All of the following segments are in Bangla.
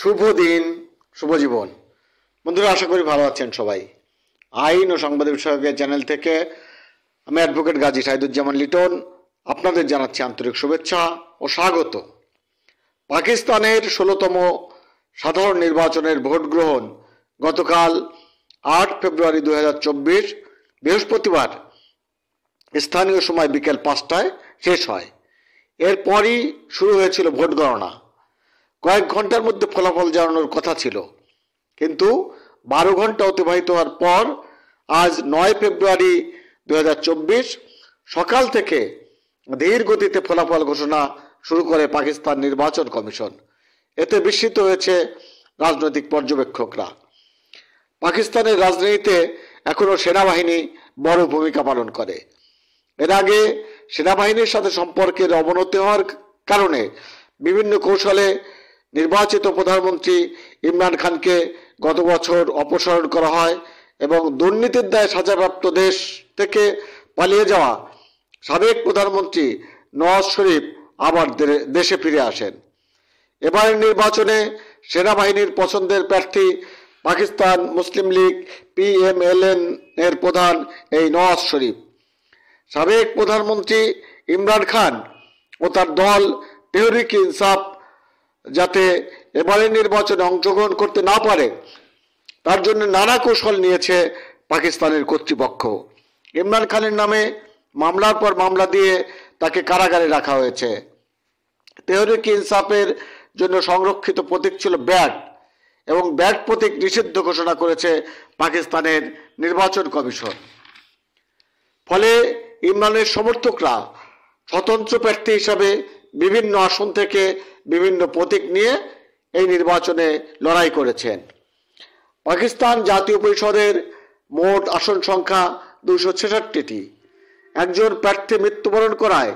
শুভ দিন শুভ জীবন বন্ধুরা আশা করি ভালো আছেন সবাই আইন ও সংবাদ বিষয়কের চ্যানেল থেকে আমি অ্যাডভোকেট গাজী সাইদুজ্জামান লিটন আপনাদের জানাচ্ছি আন্তরিক শুভেচ্ছা ও স্বাগত পাকিস্তানের ষোলোতম সাধারণ নির্বাচনের ভোট গ্রহণ গতকাল আট ফেব্রুয়ারি দু বৃহস্পতিবার স্থানীয় সময় বিকেল পাঁচটায় শেষ হয় এরপরই শুরু হয়েছিল ভোট গণনা কয়েক ঘন্টার মধ্যে ফলাফল জানানোর কথা ছিল কিন্তু বারো ঘন্টা অতিবাহিত হওয়ার পর আজ নয় ফেব্রুয়ারি দু সকাল থেকে ধীর গতিতে ফলাফল ঘোষণা শুরু করে পাকিস্তান নির্বাচন কমিশন এতে বিস্মিত হয়েছে রাজনৈতিক পর্যবেক্ষকরা পাকিস্তানের রাজনীতিতে এখনও সেনাবাহিনী বড় ভূমিকা পালন করে এর আগে সেনাবাহিনীর সাথে সম্পর্কের অবনতি হওয়ার কারণে বিভিন্ন কৌশলে নির্বাচিত প্রধানমন্ত্রী ইমরান খানকে গত বছর অপসারণ করা হয় এবং দুর্নীতির দায়ে সাজাপ্রাপ্ত দেশ থেকে পালিয়ে যাওয়া সাবেক প্রধানমন্ত্রী নওয়াজ শরীফ আবার দেশে ফিরে আসেন এবারের নির্বাচনে সেনাবাহিনীর পছন্দের প্রার্থী পাকিস্তান মুসলিম লীগ পিএমএলএন এর প্রধান এই নওয়াজ শরীফ সাবেক প্রধানমন্ত্রী ইমরান খান ও তার দল তেহরিক ইনসাফ যাতে এবারের নির্বাচনে অংশগ্রহণ করতে না পারে তার জন্য নানা কৌশল নিয়েছে পাকিস্তানের কর্তৃপক্ষ ইমরান খানের নামে মামলার পর মামলা দিয়ে তাকে কারাগারে রাখা হয়েছে তেহরিক ইনসাফের জন্য সংরক্ষিত প্রতীক ছিল ব্যাট এবং ব্যাট প্রতীক নিষিদ্ধ ঘোষণা করেছে পাকিস্তানের নির্বাচন কমিশন ফলে ইমরানের সমর্থকরা স্বতন্ত্র প্রার্থী হিসাবে বিভিন্ন আসন থেকে বিভিন্ন প্রতীক নিয়ে এই নির্বাচনে লড়াই করেছেন পাকিস্তান জাতীয় পরিষদের মোট আসন সংখ্যা দুশো ছেষট্টিটি একজন প্রার্থী মৃত্যুবরণ করায়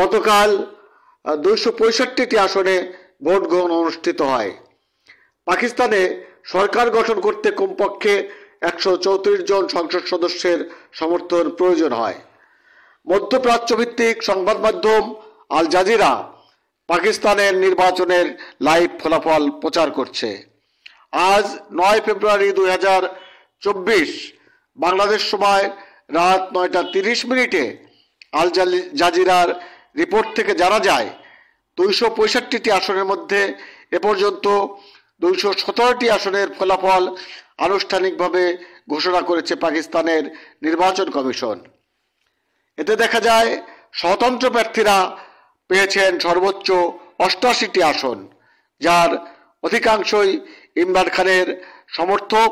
গতকাল দুশো পঁয়ষট্টিটি আসনে ভোট গ্রহণ অনুষ্ঠিত হয় পাকিস্তানে সরকার গঠন করতে কমপক্ষে একশো চৌত্রিশ জন সংসদ সদস্যের সমর্থন প্রয়োজন হয় মধ্যপ্রাচ্য ভিত্তিক সংবাদ মাধ্যম আল জাজিরা পাকিস্তানের নির্বাচনের লাইভ ফলাফল প্রচার করছে আজ নয় ফেব্রুয়ারি দুই হাজার চব্বিশ বাংলাদেশ সময় রাত নয়টা তিরিশ মিনিটে আল জাজিরার রিপোর্ট থেকে জানা যায় দুইশো পঁয়ষট্টিটি আসনের মধ্যে এ পর্যন্ত দুইশো সতেরোটি আসনের ফলাফল আনুষ্ঠানিকভাবে ঘোষণা করেছে পাকিস্তানের নির্বাচন কমিশন এতে দেখা যায় স্বতন্ত্র প্রার্থীরা পেয়েছেন সর্বোচ্চ অষ্টআশিটি আসন যার অধিকাংশই ইমরান খানের সমর্থক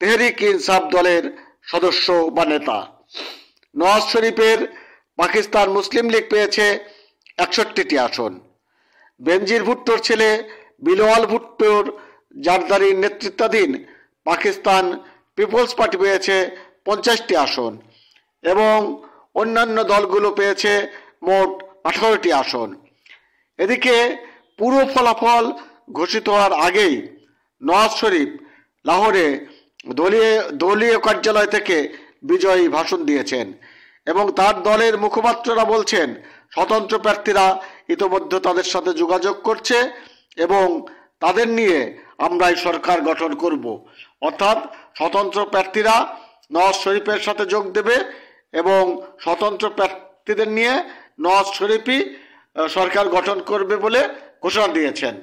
তেহরিক ইনসাফ দলের সদস্য বা নেতা নওয়াজ শরীফের পাকিস্তান মুসলিম লীগ পেয়েছে একষট্টিটি আসন বেনজির ভুট্টোর ছেলে বিলওয়াল ভুট্টোর জারদারির নেতৃত্বাধীন পাকিস্তান পিপলস পার্টি পেয়েছে পঞ্চাশটি আসন এবং অন্যান্য দলগুলো পেয়েছে মোট আঠারোটি আসন এদিকে পুরো ফলাফল ঘোষিত হওয়ার আগেই নওয়াজ শরীফ লাহোরে দলীয় দলীয় কার্যালয় থেকে বিজয়ী ভাষণ দিয়েছেন এবং তার দলের মুখপাত্ররা বলছেন স্বতন্ত্র প্রার্থীরা ইতোমধ্যে তাদের সাথে যোগাযোগ করছে এবং তাদের নিয়ে আমরাই সরকার গঠন করব অর্থাৎ স্বতন্ত্র প্রার্থীরা নওয়াজ শরীফের সাথে যোগ দেবে এবং স্বতন্ত্র প্রার্থীদের নিয়ে নওয়াজ শরীফই সরকার গঠন করবে বলে ঘোষণা দিয়েছেন